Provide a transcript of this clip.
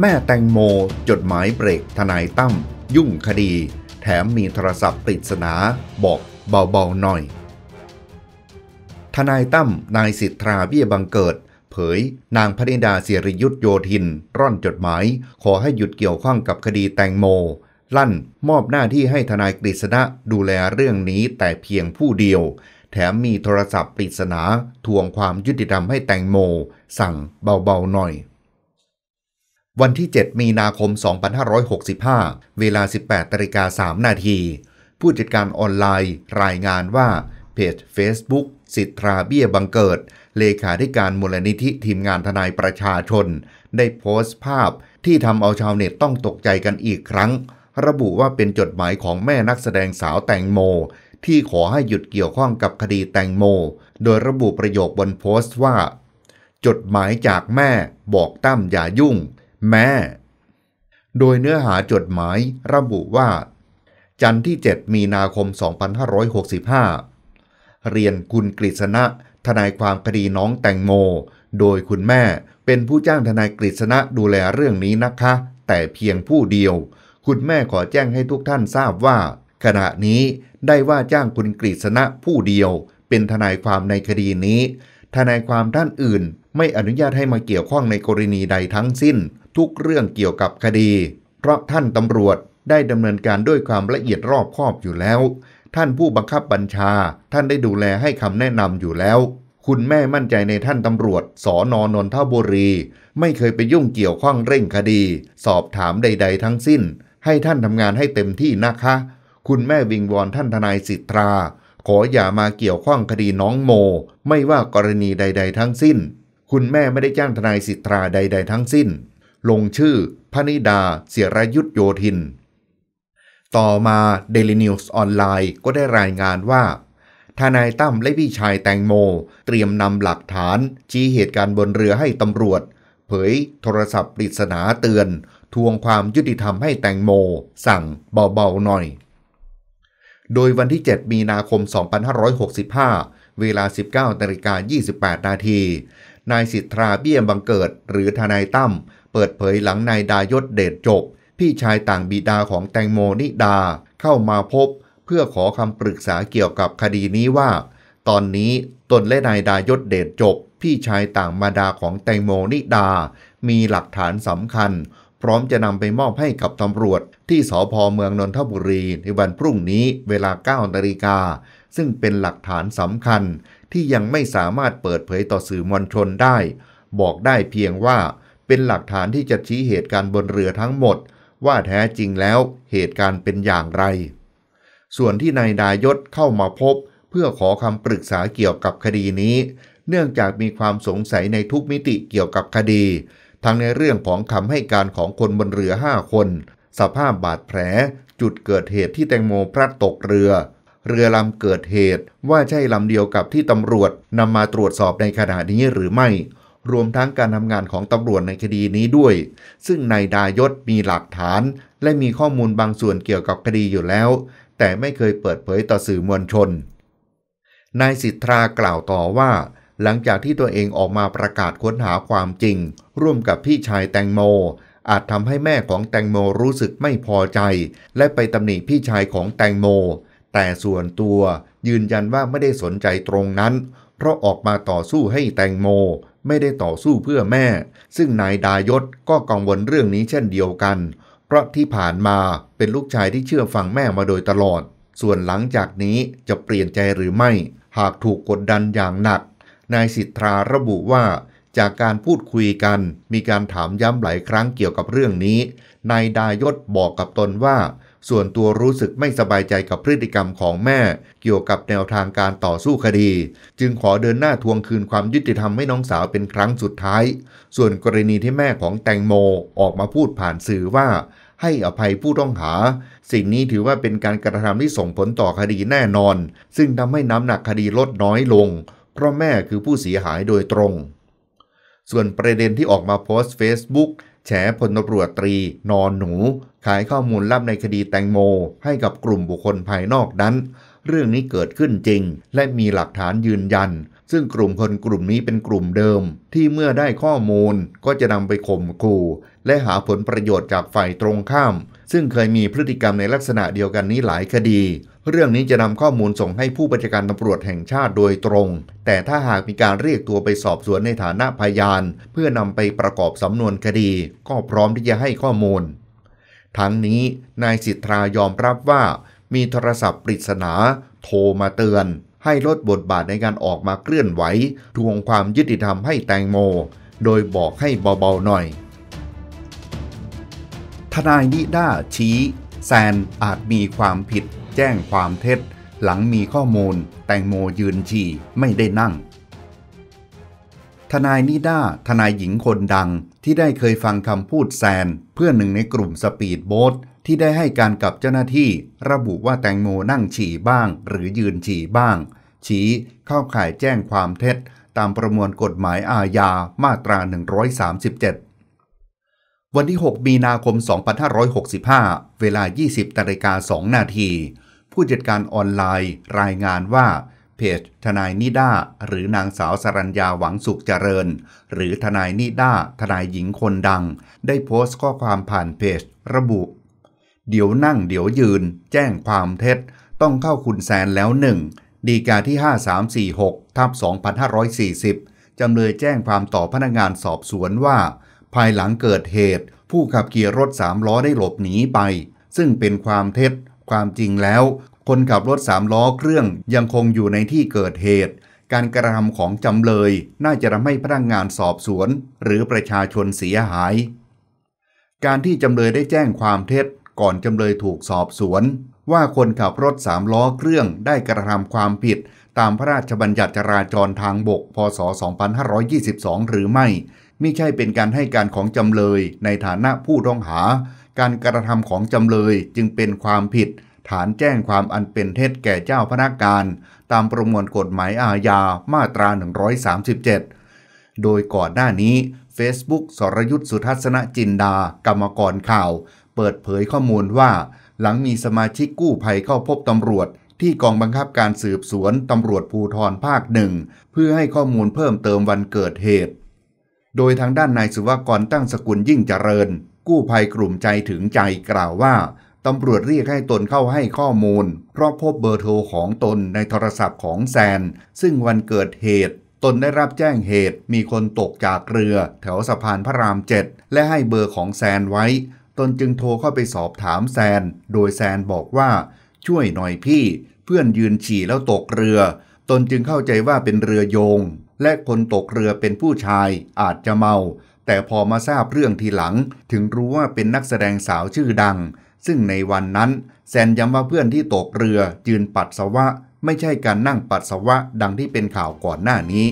แม่แตงโมจดหมายเบรกทนายตั้มยุ่งคดี แถมมีโทรศัพท์ปริศนาบอกเบาๆหน่อย ทนายตั้มนายสิทธาเบี้ยบังเกิด เผย นางพนิดาเสียริยุทธโยธิน ร่อนจดหมาย ขอให้หยุดเกี่ยวข้องกับคดีแตงโม ลั่นมอบหน้าที่ให้ทนายกฤษณะดูแลเรื่องนี้แต่เพียงผู้เดียว แถมมีโทรศัพท์ปริศนาทวงความยุติธรรมให้แตงโมสั่งเบาๆหน่อยวันที่ 7 มีนาคม 2565 เวลา 18นาิกา3นาที ผู้จัดการออนไลน์ รายงานว่าเพจ Facebook สิทธาเบี้ยบังเกิด เลขาธิการมูลนิธิทีมงานทนายประชาชน ได้โพสต์ภาพที่ทำเอาชาวเน็ตต้องตกใจกันอีกครั้ง ระบุว่าเป็นจดหมายของแม่นักแสดงสาวแตงโม ที่ขอให้หยุดเกี่ยวข้องกับคดีแตงโม โดยระบุประโยคบนโพสต์ว่า จดหมายจากแม่ บอกตั้มอย่ายุ่งแม้โดยเนื้อหาจดหมายระบุว่าจันทร์ที่ 7 มีนาคม 2565 เรียนคุณกฤษณะ ทนายความคดีน้องแตงโมโดยคุณแม่เป็นผู้จ้างทนายกฤษณะดูแลเรื่องนี้นะคะ แต่เพียงผู้เดียว คุณแม่ขอแจ้งให้ทุกท่านทราบว่า ขณะนี้ได้ว่าจ้างคุณกฤษณะผู้เดียว เป็นทนายความในคดีนี้ ทนายความท่านอื่นไม่อนุญาตให้มาเกี่ยวข้องในกรณีใดทั้งสิ้นทุกเรื่องเกี่ยวกับคดี เพราะท่านตำรวจได้ดำเนินการด้วยความละเอียดรอบคอบอยู่แล้ว ท่านผู้บังคับบัญชา ท่านได้ดูแลให้คำแนะนำอยู่แล้ว คุณแม่มั่นใจในท่านตำรวจสอนอนนทบุรี ไม่เคยไปยุ่งเกี่ยวข้องเร่งคดี สอบถามใดๆทั้งสิ้น ให้ท่านทำงานให้เต็มที่นะคะ คุณแม่วิงวอนท่านทนายสิทธาขออย่ามาเกี่ยวข้องคดีน้องโม ไม่ว่ากรณีใด ๆ ทั้งสิ้น คุณแม่ไม่ได้จ้างทนายสิทธาใด ๆทั้งสิ้นลงชื่อ พนิดาเสียรยุทธโยธิน ต่อมา Daily News ออนไลน์ก็ได้รายงานว่า ทนายตั้มและพี่ชายแตงโม เตรียมนำหลักฐานชี้เหตุการณ์บนเรือให้ตำรวจ เผย โทรศัพท์ปริศนาเตือน ทวงความยุติธรรมให้แตงโม สั่งเบาๆหน่อย โดยวันที่ 7 มีนาคม 2565 เวลา 19นาฬิกา28 นาทีนายสิทธาเบี้ยบังเกิด หรือทนายตั้มปิดเผยหลังนายดายศเดชจบ พี่ชายต่างบิดาของแตงโมนิดาเข้ามาพบ เพื่อขอคำปรึกษาเกี่ยวกับคดีนี้ว่า ตอนนี้ตนและนายดายศเดชจบพี่ชายต่างมาดาของแตงโมนิดา มีหลักฐานสำคัญ พร้อมจะนำไปมอบให้กับตำรวจ ที่สพเมืองนนทบุรีในวันพรุ่งนี้ เวลา9นาฬิกาซึ่งเป็นหลักฐานสำคัญ ที่ยังไม่สามารถเปิดเผยต่อสื่อมวลชนได้ บอกได้เพียงว่าเป็นหลักฐานที่จะชี้เหตุการณ์บนเรือทั้งหมด ว่าแท้จริงแล้วเหตุการณ์เป็นอย่างไร ส่วนที่นายดายศเข้ามาพบเพื่อขอคำปรึกษาเกี่ยวกับคดีนี้ เนื่องจากมีความสงสัยในทุกมิติเกี่ยวกับคดี ทั้งในเรื่องของคำให้การของคนบนเรือห้าคน สภาพบาดแผลจุดเกิดเหตุที่แตงโมพลัดตกเรือ เรือลำเกิดเหตุว่าใช่ลำเดียวกับที่ตำรวจนำมาตรวจสอบในขณะนี้หรือไม่รวมทั้งการทำงานของตำรวจในคดีนี้ด้วย ซึ่งนายดายศมีหลักฐาน และมีข้อมูลบางส่วนเกี่ยวกับคดีอยู่แล้ว แต่ไม่เคยเปิดเผยต่อสื่อมวลชน นายสิทธากล่าวต่อว่า หลังจากที่ตัวเองออกมาประกาศค้นหาความจริง ร่วมกับพี่ชายแตงโม อาจทำให้แม่ของแตงโมรู้สึกไม่พอใจ และไปตำหนิพี่ชายของแตงโม แต่ส่วนตัวยืนยันว่าไม่ได้สนใจตรงนั้น เพราะออกมาต่อสู้ให้แตงโมไม่ได้ต่อสู้เพื่อแม่ ซึ่งนายดายศก็กังวลเรื่องนี้เช่นเดียวกัน เพราะที่ผ่านมาเป็นลูกชายที่เชื่อฟังแม่มาโดยตลอด ส่วนหลังจากนี้จะเปลี่ยนใจหรือไม่ หากถูกกดดันอย่างหนัก นายสิทธาระบุว่า จากการพูดคุยกัน มีการถามย้ำหลายครั้งเกี่ยวกับเรื่องนี้ นายดายศบอกกับตนว่าส่วนตัวรู้สึกไม่สบายใจกับพฤติกรรมของแม่เกี่ยวกับแนวทางการต่อสู้คดี จึงขอเดินหน้าทวงคืนความยุติธรรมให้น้องสาวเป็นครั้งสุดท้าย ส่วนกรณีที่แม่ของแตงโมออกมาพูดผ่านสื่อว่าให้อภัยผู้ต้องหา สิ่งนี้ถือว่าเป็นการกระทำที่ส่งผลต่อคดีแน่นอน ซึ่งทำให้น้ำหนักคดีลดน้อยลง เพราะแม่คือผู้เสียหายโดยตรง ส่วนประเด็นที่ออกมาโพสต์ Facebook แฉพลตำรวจตรี นอนหนู ขายข้อมูลลับในคดีแตงโม ให้กับกลุ่มบุคคลภายนอกนั้น เรื่องนี้เกิดขึ้นจริง และมีหลักฐานยืนยัน ซึ่งกลุ่มคนกลุ่มนี้เป็นกลุ่มเดิม ที่เมื่อได้ข้อมูลก็จะนำไปข่มขู่และหาผลประโยชน์จากฝ่ายตรงข้าม ซึ่งเคยมีพฤติกรรมในลักษณะเดียวกันนี้หลายคดี เรื่องนี้จะนำข้อมูลส่งให้ผู้บัญชาการตำรวจแห่งชาติโดยตรง แต่ถ้าหากมีการเรียกตัวไปสอบสวนในฐานะพยาน เพื่อนำไปประกอบสำนวนคดี ก็พร้อมที่จะให้ข้อมูล ทั้งนี้ นายสิทธายอมรับว่า มีโทรศัพท์ปริศนา โทรมาเตือน ให้ลดบทบาทในการออกมาเคลื่อนไหวทวงความยุติธรรมให้แตงโม โดยบอกให้เบาๆหน่อยทนายนิด้าชี้ แซนอาจมีความผิด แจ้งความเท็จ หลังมีข้อมูล แตงโมยืนฉี่ไม่ได้นั่ง ทนายนิด้า ทนายหญิงคนดังที่ได้เคยฟังคำพูดแซนเพื่อนหนึ่งในกลุ่มสปีดโบ๊ทที่ได้ให้การกับเจ้าหน้าที่ ระบุว่าแตงโมนั่งฉี่บ้าง หรือยืนฉี่บ้าง ชี้เข้าข่ายแจ้งความเท็จ ตามประมวลกฎหมายอาญามาตรา 137วันที่ 6 มีนาคม 2565 เวลา 20นาฬิกา2นาที ผู้จัดการออนไลน์รายงานว่าเพจ ทนายนิด้า หรือนางสาวสรัญญาหวังสุขเจริญ หรือทนายนิด้า ทนายหญิงคนดัง ได้โพสต์ข้อความผ่านเพจ ระบุ เดี๋ยวนั่งเดี๋ยวยืน แจ้งความเท็จ ต้องเข้าคุณแซนแล้วหนึ่งดีกาที่ 5346ทับ2540 จำเลยแจ้งความต่อพนักงานสอบสวนว่าภายหลังเกิดเหตุ ผู้ขับขี่รถสามล้อได้หลบหนีไป ซึ่งเป็นความเท็จ ความจริงแล้ว คนขับรถสามล้อเครื่องยังคงอยู่ในที่เกิดเหตุ การกระทำของจำเลยน่าจะทำให้พนักงงานสอบสวน หรือประชาชนเสียหาย การที่จำเลยได้แจ้งความเท็จก่อนจำเลยถูกสอบสวน ว่าคนขับรถสามล้อเครื่องได้กระทำความผิด ตามพระราชบัญญัติจราจรทางบก พศ 2522 หรือไม่ไม่ใช่เป็นการให้การของจำเลยในฐานะผู้ต้องหา การกระทำของจำเลยจึงเป็นความผิด ฐานแจ้งความอันเป็นเท็จแก่เจ้าพนักงานตามประมวลกฎหมายอาญามาตรา 137 โดยก่อนหน้านี้ Facebook สรยุทธสุทัศนจินดา กรรมกรข่าว เปิดเผยข้อมูลว่า หลังมีสมาชิกกู้ภัยเข้าพบตำรวจ ที่กองบังคับการสืบสวนตำรวจภูทรภาคหนึ่งเพื่อให้ข้อมูลเพิ่มเติมวันเกิดเหตุโดยทางด้านนายสุวากรตั้งสกุลยิ่งเจริญ กู้ภัยกลุ่มใจถึงใจกล่าวว่า ตำรวจเรียกให้ตนเข้าให้ข้อมูล เพราะพบเบอร์โทรของตนในโทรศัพท์ของแซน ซึ่งวันเกิดเหตุ ตนได้รับแจ้งเหตุมีคนตกจากเรือ แถวสะพานพระรามเจ็ดและให้เบอร์ของแซนไว้ ตนจึงโทรเข้าไปสอบถามแซน โดยแซนบอกว่า ช่วยหน่อยพี่ เพื่อนยืนฉี่แล้วตกเรือ ตนจึงเข้าใจว่าเป็นเรือโยงและคนตกเรือเป็นผู้ชายอาจจะเมา แต่พอมาทราบเรื่องทีหลังถึงรู้ว่าเป็นนักแสดงสาวชื่อดัง ซึ่งในวันนั้น แซนย้ำว่าเพื่อนที่ตกเรือยืนปัสสาวะ ไม่ใช่การนั่งปัสสาวะดังที่เป็นข่าวก่อนหน้านี้